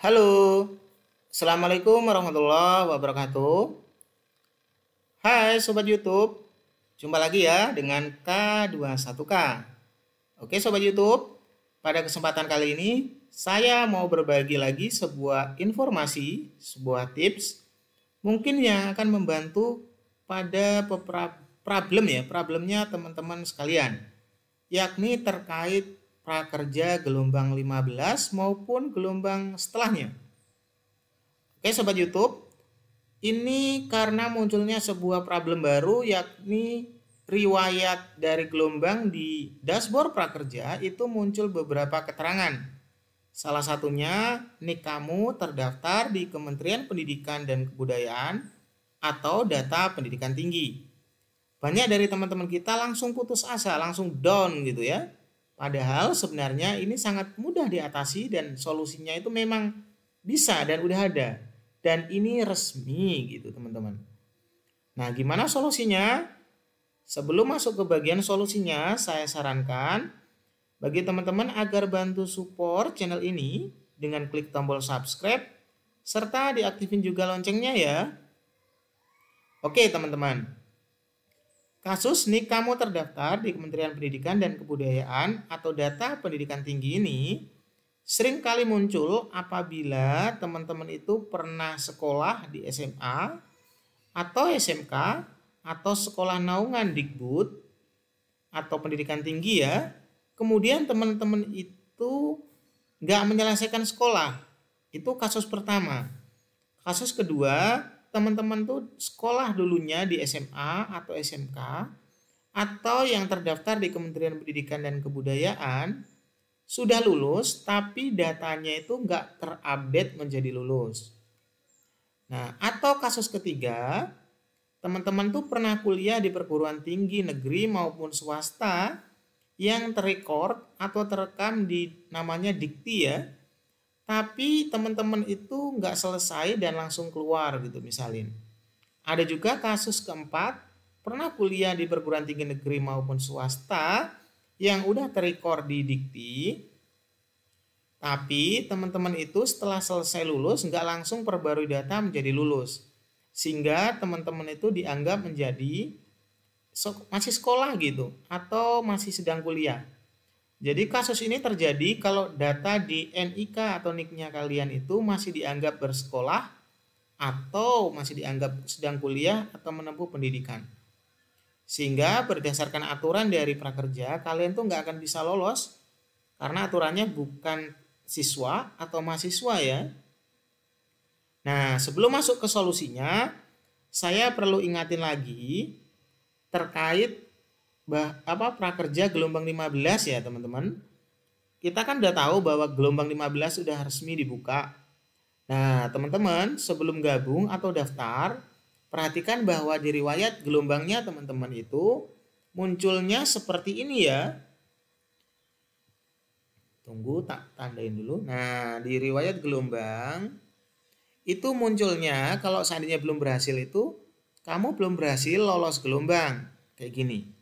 Halo, Assalamualaikum warahmatullahi wabarakatuh Hai Sobat Youtube Jumpa lagi ya dengan K21K Oke Sobat Youtube Pada kesempatan kali ini Saya mau berbagi lagi sebuah informasi Sebuah tips Mungkin yang akan membantu pada problem ya Problemnya teman-teman sekalian Yakni terkait prakerja gelombang 15 maupun gelombang setelahnya. Oke sobat YouTube, ini karena munculnya sebuah problem baru yakni riwayat dari gelombang di dashboard prakerja itu muncul beberapa keterangan. Salah satunya, NIK kamu terdaftar di Kementerian Pendidikan dan Kebudayaan atau data pendidikan tinggi. Banyak dari teman-teman kita langsung putus asa, langsung down gitu ya. Padahal sebenarnya ini sangat mudah diatasi dan solusinya itu memang bisa dan udah ada. Dan ini resmi gitu teman-teman. Nah gimana solusinya? Sebelum masuk ke bagian solusinya, saya sarankan bagi teman-teman agar bantu support channel ini dengan klik tombol subscribe serta diaktifin juga loncengnya ya. Oke teman-teman, Kasus nik kamu terdaftar di Kementerian Pendidikan dan Kebudayaan atau data pendidikan tinggi ini sering kali muncul apabila teman-teman itu pernah sekolah di SMA atau SMK atau sekolah naungan Dikbud atau pendidikan tinggi ya. Kemudian teman-teman itu nggak menyelesaikan sekolah. Itu kasus pertama. Kasus kedua, teman-teman tuh sekolah dulunya di SMA atau SMK atau yang terdaftar di Kementerian Pendidikan dan Kebudayaan sudah lulus tapi datanya itu nggak terupdate menjadi lulus. Nah, atau kasus ketiga, teman-teman tuh pernah kuliah di perguruan tinggi negeri maupun swasta yang terrecord atau terekam di namanya dikti ya, tapi teman-teman itu nggak selesai dan langsung keluar gitu misalin. Ada juga kasus keempat, pernah kuliah di perguruan tinggi negeri maupun swasta yang udah terikor di dikti, tapi teman-teman itu setelah selesai lulus nggak langsung perbarui data menjadi lulus. Sehingga teman-teman itu dianggap menjadi masih sekolah gitu atau masih sedang kuliah. Jadi kasus ini terjadi kalau data di NIK atau NIK-nya kalian itu masih dianggap bersekolah atau masih dianggap sedang kuliah atau menempuh pendidikan. Sehingga berdasarkan aturan dari prakerja, kalian tuh nggak akan bisa lolos karena aturannya bukan siswa atau mahasiswa ya. Nah, sebelum masuk ke solusinya, saya perlu ingatin lagi terkait bah, apa prakerja gelombang 15 ya teman-teman. Kita kan udah tahu bahwa gelombang 15 sudah resmi dibuka. Nah, teman-teman, sebelum gabung atau daftar, perhatikan bahwa di riwayat gelombangnya teman-teman itu munculnya seperti ini ya. Tunggu tak tandain dulu. Nah, di riwayat gelombang itu munculnya kalau seandainya belum berhasil itu kamu belum berhasil lolos gelombang kayak gini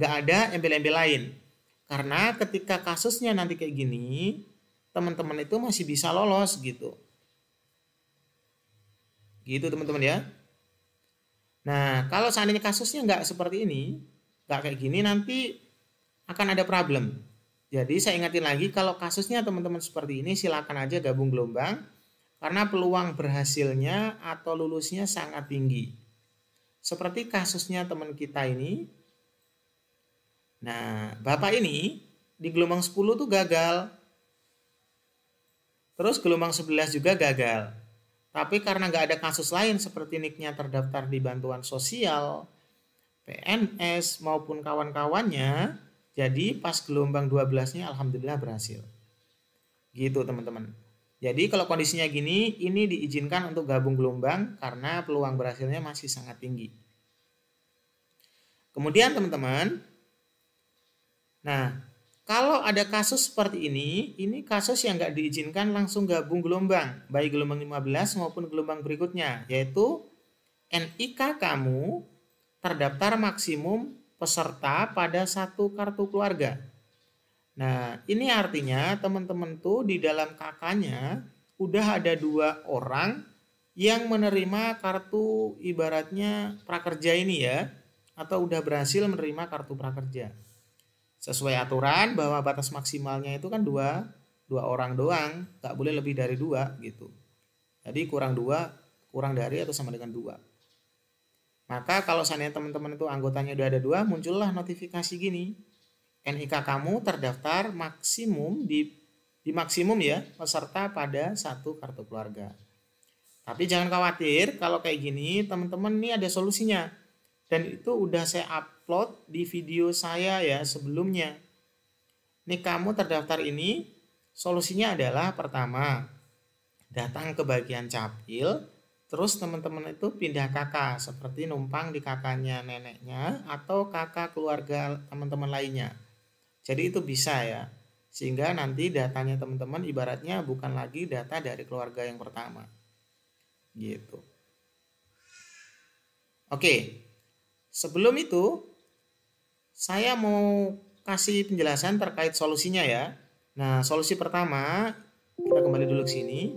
nggak ada embel-embel lain. Karena ketika kasusnya nanti kayak gini, teman-teman itu masih bisa lolos gitu. Gitu teman-teman ya. Nah, kalau seandainya kasusnya nggak seperti ini, nggak kayak gini, nanti akan ada problem. Jadi saya ingatin lagi, kalau kasusnya teman-teman seperti ini, silakan aja gabung gelombang, karena peluang berhasilnya atau lulusnya sangat tinggi. Seperti kasusnya teman kita ini, Nah, Bapak ini di gelombang 10 tuh gagal. Terus gelombang 11 juga gagal. Tapi karena nggak ada kasus lain seperti niknya terdaftar di bantuan sosial, PNS maupun kawan-kawannya, jadi pas gelombang 12-nya alhamdulillah berhasil. Gitu teman-teman. Jadi kalau kondisinya gini, ini diizinkan untuk gabung gelombang karena peluang berhasilnya masih sangat tinggi. Kemudian teman-teman, Nah, kalau ada kasus seperti ini, ini kasus yang nggak diizinkan langsung gabung gelombang, baik gelombang 15 maupun gelombang berikutnya, yaitu NIK kamu terdaftar maksimum peserta pada satu kartu keluarga. Nah, ini artinya teman-teman tuh di dalam kakaknya udah ada dua orang yang menerima kartu ibaratnya prakerja ini ya, atau udah berhasil menerima kartu prakerja sesuai aturan bahwa batas maksimalnya itu kan dua dua orang doang nggak boleh lebih dari dua gitu jadi kurang dua kurang dari atau sama dengan dua maka kalau seandainya teman-teman itu anggotanya udah ada dua muncullah notifikasi gini NIK kamu terdaftar maksimum di di maksimum ya peserta pada satu kartu keluarga tapi jangan khawatir kalau kayak gini teman-teman ini ada solusinya dan itu udah saya up upload di video saya ya sebelumnya. Nih kamu terdaftar ini, solusinya adalah pertama, datang ke bagian capil, terus teman-teman itu pindah kakak, seperti numpang di kakaknya neneknya atau kakak keluarga teman-teman lainnya. Jadi itu bisa ya, sehingga nanti datanya teman-teman ibaratnya bukan lagi data dari keluarga yang pertama. Gitu. Oke, sebelum itu saya mau kasih penjelasan terkait solusinya ya. Nah, solusi pertama, kita kembali dulu ke sini.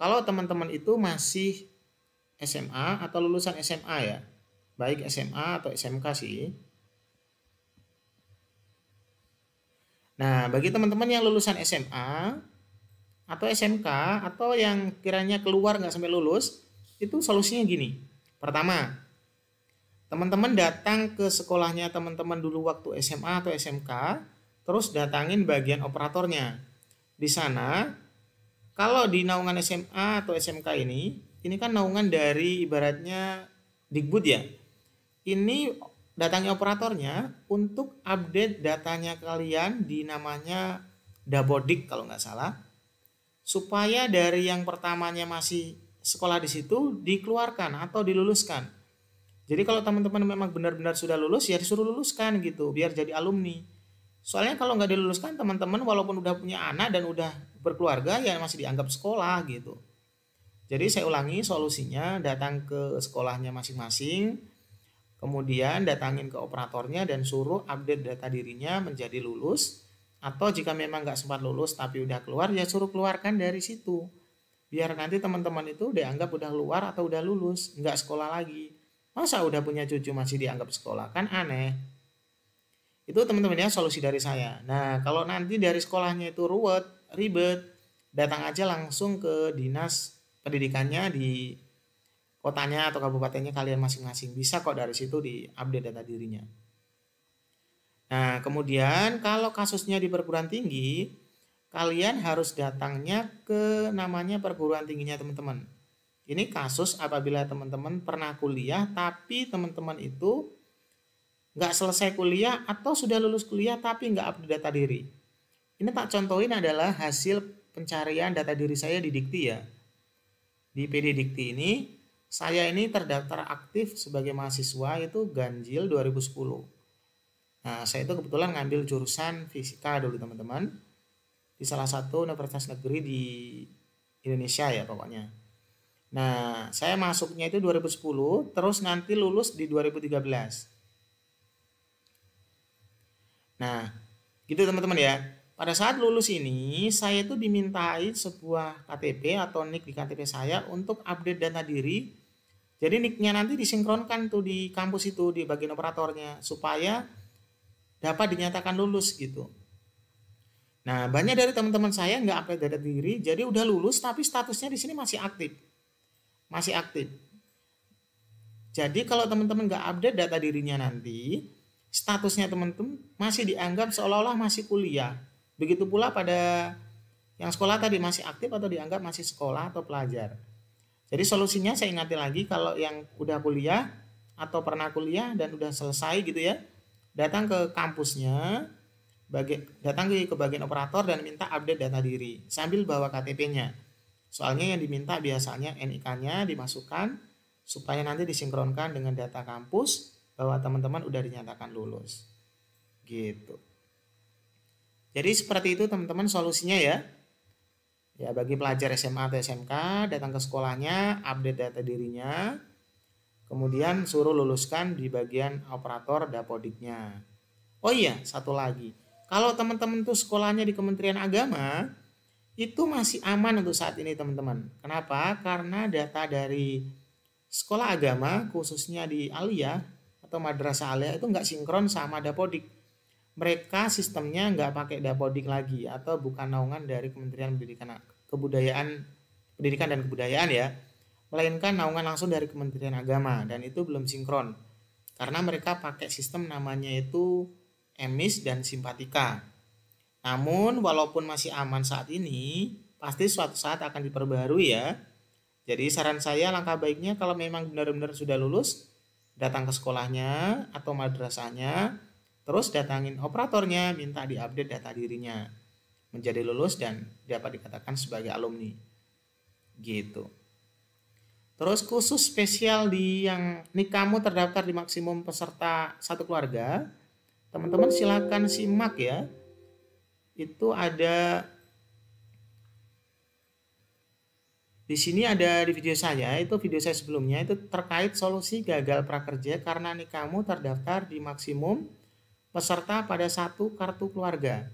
Kalau teman-teman itu masih SMA atau lulusan SMA ya, baik SMA atau SMK sih. Nah, bagi teman-teman yang lulusan SMA atau SMK atau yang kiranya keluar nggak sampai lulus, itu solusinya gini. Pertama, teman-teman datang ke sekolahnya teman-teman dulu waktu SMA atau SMK, terus datangin bagian operatornya. Di sana, kalau di naungan SMA atau SMK ini, ini kan naungan dari ibaratnya Digbud ya. Ini datangnya operatornya untuk update datanya kalian di namanya Dabodik kalau nggak salah. Supaya dari yang pertamanya masih sekolah di situ dikeluarkan atau diluluskan jadi kalau teman-teman memang benar-benar sudah lulus ya disuruh luluskan gitu biar jadi alumni. Soalnya kalau nggak diluluskan teman-teman walaupun udah punya anak dan udah berkeluarga ya masih dianggap sekolah gitu. Jadi saya ulangi solusinya datang ke sekolahnya masing-masing, kemudian datangin ke operatornya dan suruh update data dirinya menjadi lulus. Atau jika memang nggak sempat lulus tapi udah keluar ya suruh keluarkan dari situ. Biar nanti teman-teman itu dianggap udah keluar atau udah lulus, nggak sekolah lagi. Masa udah punya cucu masih dianggap sekolah? Kan aneh. Itu teman-teman ya solusi dari saya. Nah, kalau nanti dari sekolahnya itu ruwet, ribet, datang aja langsung ke dinas pendidikannya di kotanya atau kabupatennya kalian masing-masing. Bisa kok dari situ di-update data dirinya. Nah, kemudian kalau kasusnya di perguruan tinggi, kalian harus datangnya ke namanya perguruan tingginya teman-teman ini kasus apabila teman-teman pernah kuliah tapi teman-teman itu nggak selesai kuliah atau sudah lulus kuliah tapi nggak update data diri. Ini tak contohin adalah hasil pencarian data diri saya di Dikti ya. Di PD Dikti ini, saya ini terdaftar aktif sebagai mahasiswa itu ganjil 2010. Nah, saya itu kebetulan ngambil jurusan fisika dulu teman-teman. Di salah satu universitas negeri di Indonesia ya pokoknya. Nah, saya masuknya itu 2010, terus nanti lulus di 2013. Nah, gitu teman-teman ya. Pada saat lulus ini, saya itu dimintai sebuah KTP atau nik di KTP saya untuk update data diri. Jadi niknya nanti disinkronkan tuh di kampus itu, di bagian operatornya, supaya dapat dinyatakan lulus gitu. Nah, banyak dari teman-teman saya nggak update data diri, jadi udah lulus tapi statusnya di sini masih aktif masih aktif. Jadi kalau teman-teman nggak update data dirinya nanti, statusnya teman-teman masih dianggap seolah-olah masih kuliah. Begitu pula pada yang sekolah tadi masih aktif atau dianggap masih sekolah atau pelajar. Jadi solusinya saya nanti lagi kalau yang udah kuliah atau pernah kuliah dan udah selesai gitu ya, datang ke kampusnya, bagi, datang ke bagian operator dan minta update data diri sambil bawa KTP-nya. Soalnya yang diminta biasanya NIK-nya dimasukkan supaya nanti disinkronkan dengan data kampus bahwa teman-teman udah dinyatakan lulus. Gitu. Jadi seperti itu teman-teman solusinya ya. Ya bagi pelajar SMA atau SMK datang ke sekolahnya, update data dirinya, kemudian suruh luluskan di bagian operator dapodiknya. Oh iya, satu lagi. Kalau teman-teman tuh sekolahnya di Kementerian Agama, itu masih aman untuk saat ini teman-teman. Kenapa? Karena data dari sekolah agama khususnya di Alia atau Madrasah Alia itu nggak sinkron sama Dapodik. Mereka sistemnya nggak pakai Dapodik lagi atau bukan naungan dari Kementerian Pendidikan Kebudayaan Pendidikan dan Kebudayaan ya, melainkan naungan langsung dari Kementerian Agama dan itu belum sinkron karena mereka pakai sistem namanya itu emis dan simpatika namun walaupun masih aman saat ini, pasti suatu saat akan diperbarui ya. Jadi saran saya langkah baiknya kalau memang benar-benar sudah lulus, datang ke sekolahnya atau madrasahnya, terus datangin operatornya minta diupdate data dirinya menjadi lulus dan dapat dikatakan sebagai alumni. Gitu. Terus khusus spesial di yang kamu terdaftar di maksimum peserta satu keluarga, teman-teman silakan simak ya itu ada di sini ada di video saya itu video saya sebelumnya itu terkait solusi gagal prakerja karena nikamu terdaftar di maksimum peserta pada satu kartu keluarga.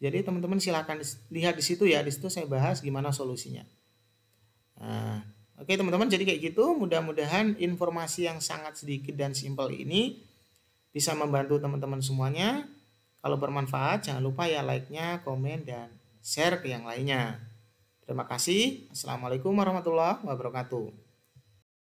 Jadi teman-teman silahkan lihat di situ ya di situ saya bahas gimana solusinya. Nah, Oke teman-teman jadi kayak gitu mudah-mudahan informasi yang sangat sedikit dan simpel ini bisa membantu teman-teman semuanya. Kalau bermanfaat, jangan lupa ya like-nya, komen, dan share ke yang lainnya. Terima kasih. Assalamualaikum warahmatullahi wabarakatuh.